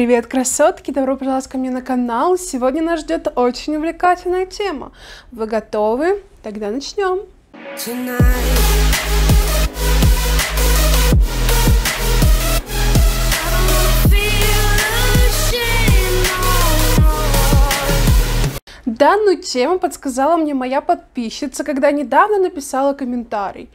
Привет, красотки! Добро пожаловать ко мне на канал! Сегодня нас ждет очень увлекательная тема. Вы готовы? Тогда начнем! Tonight. Данную тему подсказала мне моя подписчица, когда недавно написала комментарий.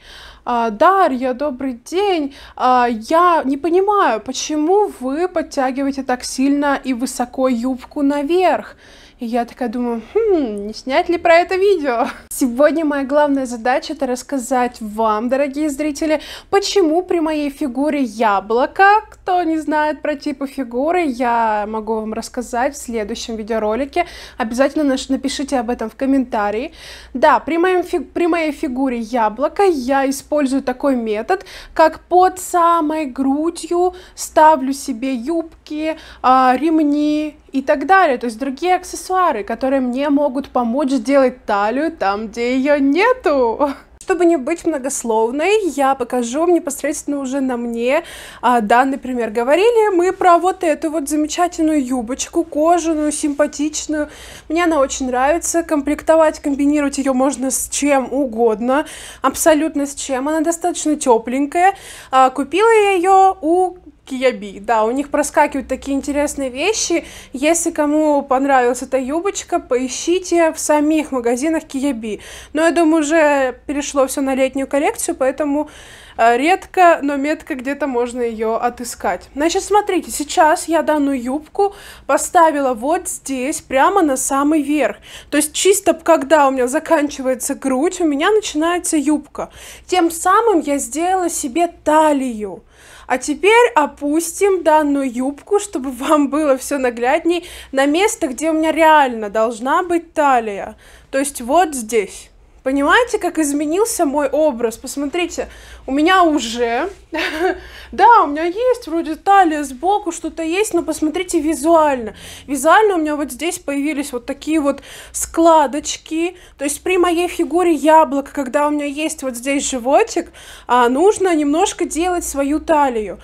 «А, Дарья, добрый день. А, я не понимаю, почему вы подтягиваете так сильно и высоко юбку наверх. И я такая думаю, хм, не снять ли про это видео? Сегодня моя главная задача это рассказать вам, дорогие зрители, почему при моей фигуре яблоко, кто не знает про типы фигуры, я могу вам рассказать в следующем видеоролике. Обязательно напишите об этом в комментарии. Да, при, моем, при моей фигуре яблоко я использую такой метод, как под самой грудью ставлю себе юбки, а, ремни, и так далее. То есть другие аксессуары, которые мне могут помочь сделать талию там, где ее нету. Чтобы не быть многословной, я покажу вам непосредственно уже на мне а, данный пример. Говорили мы про вот эту вот замечательную юбочку, кожаную, симпатичную. Мне она очень нравится. Комплектовать, комбинировать ее можно с чем угодно, абсолютно с чем. Она достаточно тепленькая. А, купила я ее у Киаби, да, у них проскакивают такие интересные вещи. Если кому понравилась эта юбочка, поищите в самих магазинах Киаби. Но я думаю, уже перешло все на летнюю коллекцию, поэтому э, редко, но метко где-то можно ее отыскать. Значит, смотрите, сейчас я данную юбку поставила вот здесь, прямо на самый верх. То есть чисто когда у меня заканчивается грудь, у меня начинается юбка. Тем самым я сделала себе талию. А теперь опустим данную юбку, чтобы вам было все наглядней, на место, где у меня реально должна быть талия. То есть вот здесь. Понимаете, как изменился мой образ? Посмотрите, у меня уже... да, у меня есть вроде талия сбоку, что-то есть, но посмотрите визуально. Визуально у меня вот здесь появились вот такие вот складочки. То есть при моей фигуре яблок, когда у меня есть вот здесь животик, а нужно немножко делать свою талию.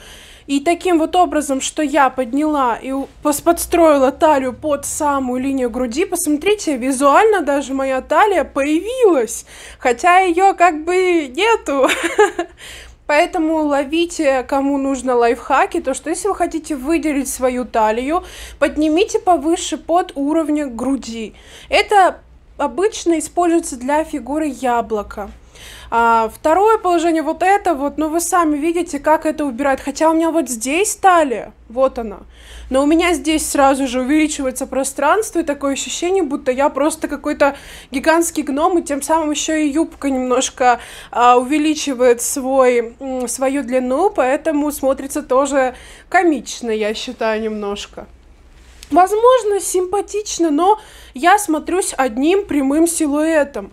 И таким вот образом, что я подняла и подстроила талию под самую линию груди, посмотрите, визуально даже моя талия появилась, хотя ее как бы нету. Поэтому ловите, кому нужно лайфхаки, то что если вы хотите выделить свою талию, поднимите повыше под уровня груди. Это обычно используется для фигуры яблока. А, второе положение вот это вот, ну вы сами видите, как это убирать. Хотя у меня вот здесь талия, вот она. Но у меня здесь сразу же увеличивается пространство, и такое ощущение, будто я просто какой-то гигантский гном, и тем самым еще и юбка немножко а, увеличивает свой, свою длину, поэтому смотрится тоже комично, я считаю, немножко. Возможно, симпатично, но я смотрюсь одним прямым силуэтом.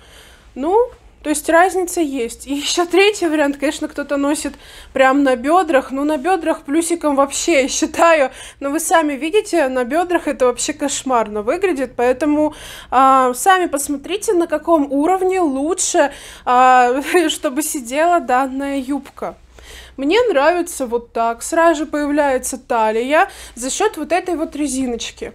Ну, то есть разница есть. И еще третий вариант, конечно, кто-то носит прям на бедрах. Ну, на бедрах плюсиком вообще, я считаю. Но вы сами видите, на бедрах это вообще кошмарно выглядит. Поэтому э, сами посмотрите, на каком уровне лучше, э, чтобы сидела данная юбка. Мне нравится вот так. Сразу же появляется талия за счет вот этой вот резиночки.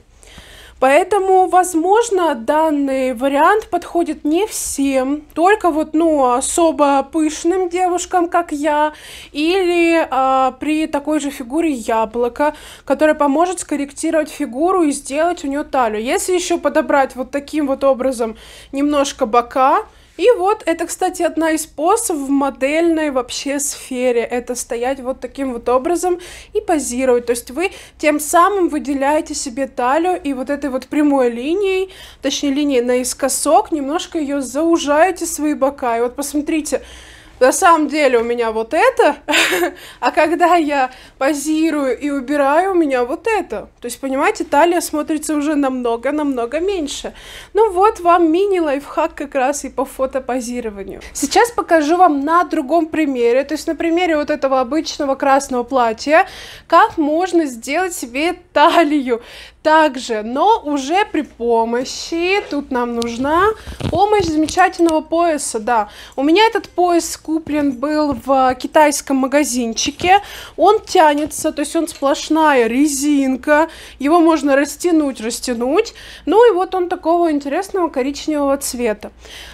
Поэтому, возможно, данный вариант подходит не всем, только вот, ну, особо пышным девушкам, как я, или а, при такой же фигуре яблоко, которое поможет скорректировать фигуру и сделать у нее талию. Если еще подобрать вот таким вот образом немножко бока, и вот это, кстати, одна из способов в модельной вообще сфере. Это стоять вот таким вот образом и позировать. То есть вы тем самым выделяете себе талию и вот этой вот прямой линией, точнее линией наискосок, немножко ее заужаете свои бока. И вот посмотрите, на самом деле у меня вот это, а когда я позирую и убираю, у меня вот это. То есть, понимаете, талия смотрится уже намного-намного меньше. Ну вот вам мини-лайфхак как раз и по фотопозированию. Сейчас покажу вам на другом примере, то есть на примере вот этого обычного красного платья, как можно сделать себе талию также, но уже при помощи, тут нам нужна помощь замечательного пояса, да. У меня этот пояс куплен был в а, китайском магазинчике. Он тянется, то есть он сплошная резинка. Его можно растянуть, растянуть. Ну и вот он такого интересного коричневого цвета.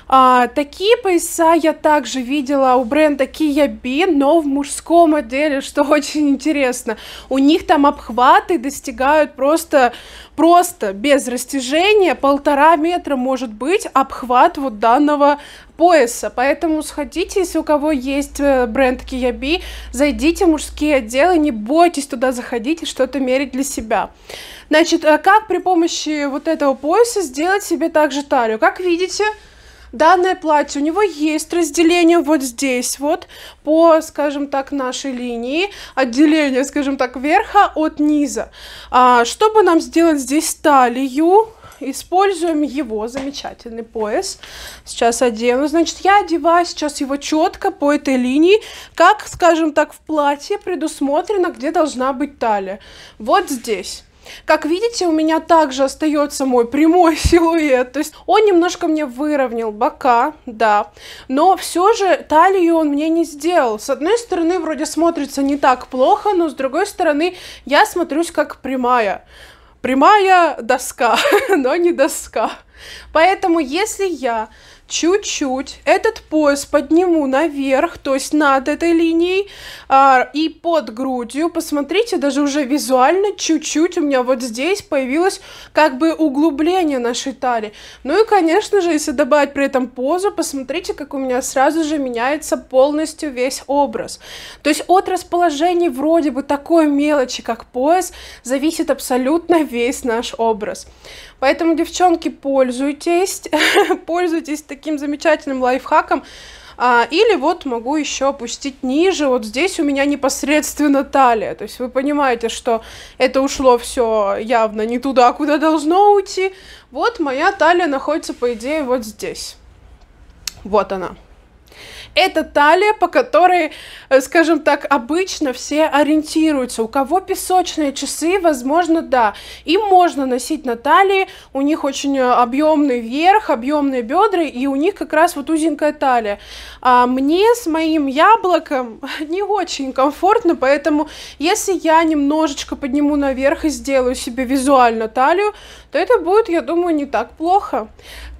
А, такие пояса я также видела у бренда Kia B, но в мужском отделе, что очень интересно. У них там обхваты достигают просто, просто без растяжения полтора метра может быть обхват вот данного пояса. Поэтому сходите, если у кого есть э, бренд Киаби, зайдите в мужские отделы, не бойтесь туда заходить и что-то мерить для себя. Значит, э, как при помощи вот этого пояса сделать себе также талию? Как видите, данное платье, у него есть разделение вот здесь вот, по, скажем так, нашей линии, отделение, скажем так, верха от низа. А, чтобы нам сделать здесь талию, Используем его, замечательный пояс. Сейчас одену. Значит, я одеваю сейчас его четко по этой линии, как, скажем так, в платье предусмотрено, где должна быть талия. Вот здесь. Как видите, у меня также остается мой прямой силуэт, то есть он немножко мне выровнял бока, да, но все же талию он мне не сделал. С одной стороны, вроде смотрится не так плохо, но с другой стороны, я смотрюсь как прямая прямая доска, но не доска. Поэтому если я чуть-чуть этот пояс подниму наверх, то есть над этой линией а, и под грудью. Посмотрите, даже уже визуально чуть-чуть у меня вот здесь появилось как бы углубление нашей талии. Ну и, конечно же, если добавить при этом позу, посмотрите, как у меня сразу же меняется полностью весь образ. То есть от расположения вроде бы такой мелочи, как пояс, зависит абсолютно весь наш образ. Поэтому, девчонки, пользуйтесь, пользуйтесь таким таким замечательным лайфхаком. А, или вот могу еще опустить ниже, вот здесь у меня непосредственно талия. То есть вы понимаете, что это ушло все явно не туда, куда должно уйти. Вот моя талия находится, по идее, вот здесь. Вот она. Это талия, по которой, э, скажем так, обычно все ориентируются. У кого песочные часы, возможно, да. Им можно носить на талии, у них очень э, объемный верх, объемные бедра, и у них как раз вот узенькая талия. А мне с моим яблоком не очень комфортно, поэтому если я немножечко подниму наверх и сделаю себе визуально талию, то это будет, я думаю, не так плохо.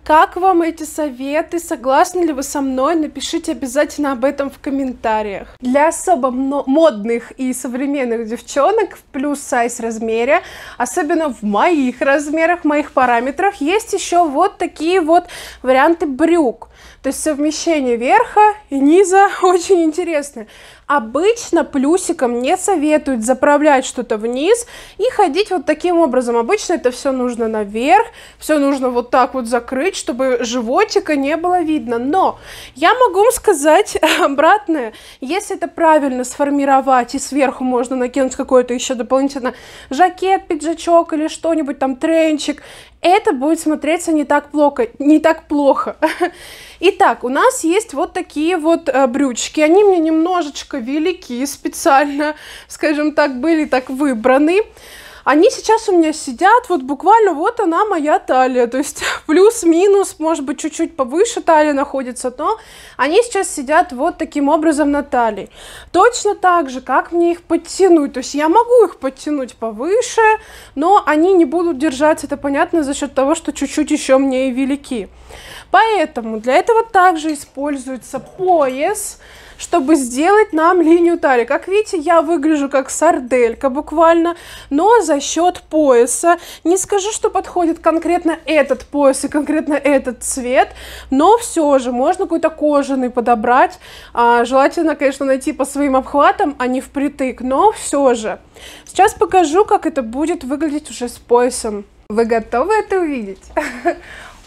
Как вам эти советы? Согласны ли вы со мной? Напишите обязательно об этом в комментариях. Для особо модных и современных девчонок в плюс-сайз размере, особенно в моих размерах, моих параметрах, есть еще вот такие вот варианты брюк. То есть совмещение верха и низа очень интересно. Обычно плюсиком не советуют заправлять что-то вниз и ходить вот таким образом. Обычно это все нужно наверх, все нужно вот так вот закрыть, чтобы животика не было видно. Но я могу вам сказать обратное. Если это правильно сформировать и сверху можно накинуть какой-то еще дополнительно жакет, пиджачок или что-нибудь там, тренчик, это будет смотреться не так плохо. Не так плохо. Итак, у нас есть вот такие вот э, брючки. Они мне немножечко велики специально, скажем так, были так выбраны они сейчас у меня сидят, вот буквально вот она моя талия, то есть плюс-минус, может быть, чуть-чуть повыше талия находится, но они сейчас сидят вот таким образом на талии. Точно так же, как мне их подтянуть, то есть я могу их подтянуть повыше, но они не будут держаться, это понятно, за счет того, что чуть-чуть еще мне и велики. Поэтому для этого также используется пояс, чтобы сделать нам линию талии. Как видите, я выгляжу как сарделька буквально, но за счет пояса. Не скажу, что подходит конкретно этот пояс и конкретно этот цвет, но все же можно какой-то кожаный подобрать. А, желательно, конечно, найти по своим обхватам, а не впритык, но все же. Сейчас покажу, как это будет выглядеть уже с поясом. Вы готовы это увидеть?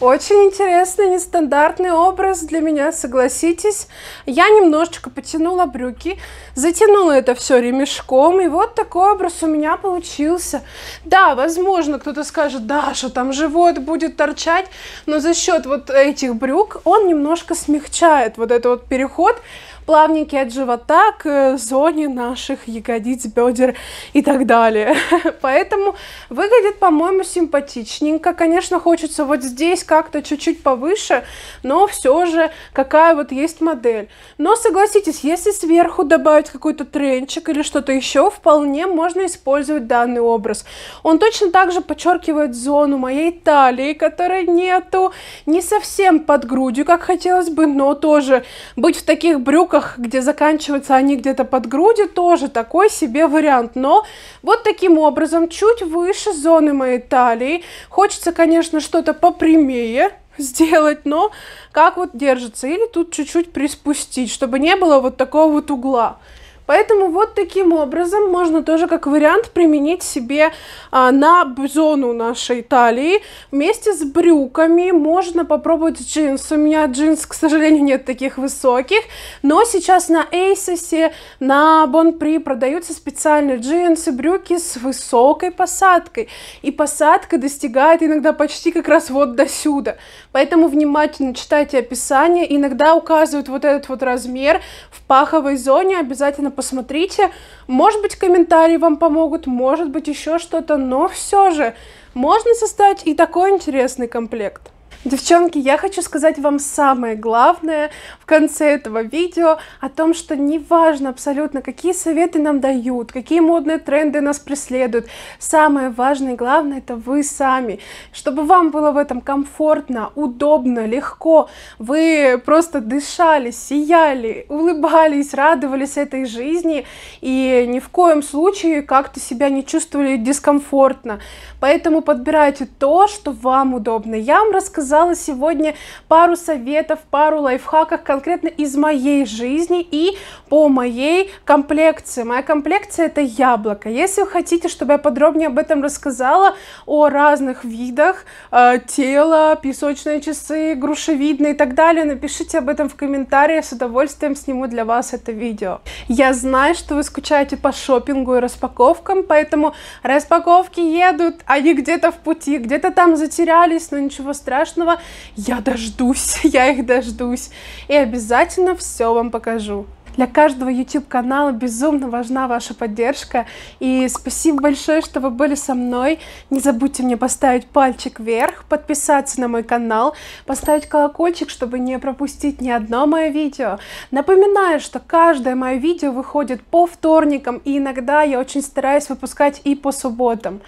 Очень интересный, нестандартный образ для меня, согласитесь. Я немножечко потянула брюки, затянула это все ремешком, и вот такой образ у меня получился. Да, возможно, кто-то скажет, Даша, там живот будет торчать, но за счет вот этих брюк он немножко смягчает вот этот вот переход, плавненький от живота к э, зоне наших ягодиц, бедер и так далее. Поэтому выглядит, по-моему, симпатичненько. Конечно, хочется вот здесь как-то чуть-чуть повыше, но все же какая вот есть модель. Но согласитесь, если сверху добавить какой-то тренчик или что-то еще, вполне можно использовать данный образ. Он точно так же подчеркивает зону моей талии, которой нету, не совсем под грудью, как хотелось бы, но тоже быть в таких брюках юбках, где заканчиваются они где-то под грудью, тоже такой себе вариант. Но вот таким образом, чуть выше зоны моей талии. Хочется, конечно, что-то попрямее, сделать, но как вот держится, или тут чуть-чуть приспустить, чтобы не было вот такого вот угла. Поэтому вот таким образом можно тоже как вариант применить себе а, на зону нашей талии. Вместе с брюками можно попробовать джинс. У меня джинс, к сожалению, нет таких высоких, но сейчас на Asos, на Bonprix продаются специальные джинсы, брюки с высокой посадкой. И посадка достигает иногда почти как раз вот до сюда. Поэтому внимательно читайте описание. Иногда указывают вот этот вот размер в паховой зоне. Обязательно посмотрите. Может быть, комментарии вам помогут, может быть, еще что-то, но все же можно составить и такой интересный комплект. Девчонки, я хочу сказать вам самое главное в конце этого видео о том, что неважно абсолютно, какие советы нам дают, какие модные тренды нас преследуют. Самое важное и главное это вы сами. Чтобы вам было в этом комфортно, удобно, легко, вы просто дышали, сияли, улыбались, радовались этой жизни и ни в коем случае как-то себя не чувствовали дискомфортно. Поэтому подбирайте то, что вам удобно. Я вам рассказала рассказала сегодня пару советов, пару лайфхаков конкретно из моей жизни и по моей комплекции. Моя комплекция это яблоко. Если вы хотите, чтобы я подробнее об этом рассказала, о разных видах э, тела, песочные часы, грушевидные и так далее, напишите об этом в комментариях, с удовольствием сниму для вас это видео. Я знаю, что вы скучаете по шопингу и распаковкам, поэтому распаковки едут, они где-то в пути, где-то там затерялись, но ничего страшного, вкусного. Я дождусь, я их дождусь. И обязательно все вам покажу. Для каждого YouTube-канала безумно важна ваша поддержка. И спасибо большое, что вы были со мной. Не забудьте мне поставить пальчик вверх, подписаться на мой канал, поставить колокольчик, чтобы не пропустить ни одно мое видео. Напоминаю, что каждое мое видео выходит по вторникам, и иногда я очень стараюсь выпускать и по субботам.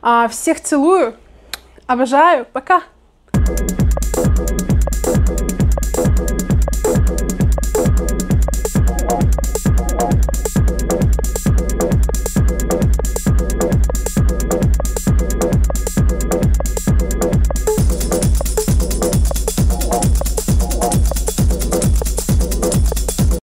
А, всех целую, обожаю, пока! Thank you.